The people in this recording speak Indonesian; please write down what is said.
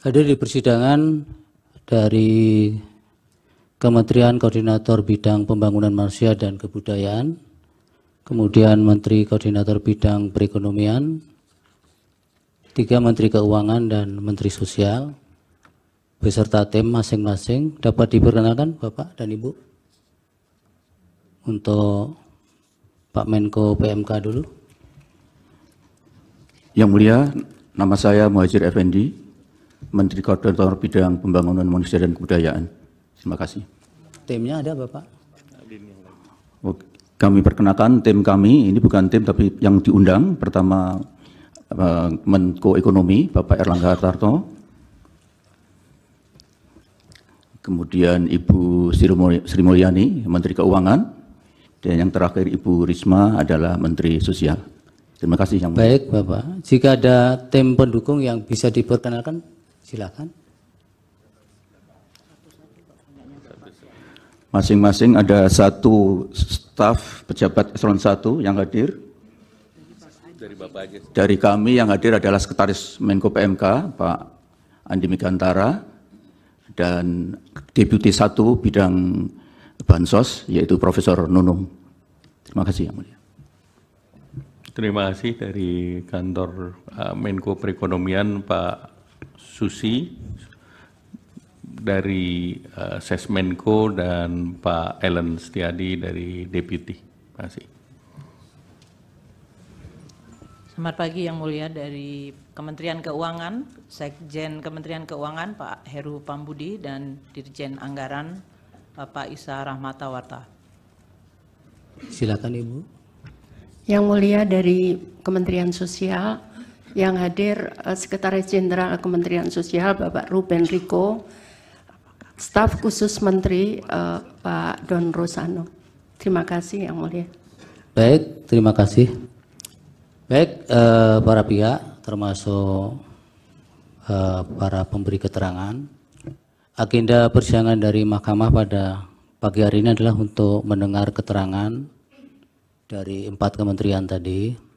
Hadir di persidangan dari Kementerian Koordinator Bidang Pembangunan Manusia dan Kebudayaan, kemudian Menteri Koordinator Bidang Perekonomian, tiga Menteri Keuangan dan Menteri Sosial, beserta tim masing-masing dapat diperkenalkan Bapak dan Ibu untuk Pak Menko PMK dulu. Yang mulia, nama saya Muhajir Effendi, Menteri Koordinator Bidang Pembangunan Manusia dan Kebudayaan. Terima kasih. Timnya ada Bapak? Kami perkenakan tim kami, ini bukan tim tapi yang diundang. Pertama Menko Ekonomi, Bapak Erlangga Hartarto. Kemudian Ibu Sri Mulyani, Menteri Keuangan. Dan yang terakhir Ibu Risma adalah Menteri Sosial. Terima kasih yang Baik Bapak, jika ada tim pendukung yang bisa diperkenalkan Silakan. Masing-masing ada satu staf pejabat eselon 1 yang hadir. Dari Bapak aja. Dari kami yang hadir adalah Sekretaris Menko PMK, Pak Andi Megantara, dan Deputi 1 Bidang Bansos, yaitu Profesor Nunung. Terima kasih, Yang Mulia. Terima kasih dari kantor eh, Menko Perekonomian, Pak Susi dari uh, eh, Sesmenko dan Pak Ellen Setiadi dari Deputi. Terima kasih. Selamat pagi yang mulia dari Kementerian Keuangan, Sekjen Kementerian Keuangan Pak Heru Pambudi dan Dirjen Anggaran Bapak Isa Rahmatawarta. Silakan Ibu. Yang mulia dari Kementerian Sosial, yang hadir eh, Sekretaris Jenderal Kementerian Sosial Bapak Ruben Riko, staf khusus Menteri eh, Pak Don Rosano. Terima kasih yang mulia. Baik, terima kasih. Baik, eh, para pihak termasuk para pemberi keterangan, agenda persidangan dari mahkamah pada pagi hari ini adalah untuk mendengar keterangan dari empat kementerian tadi,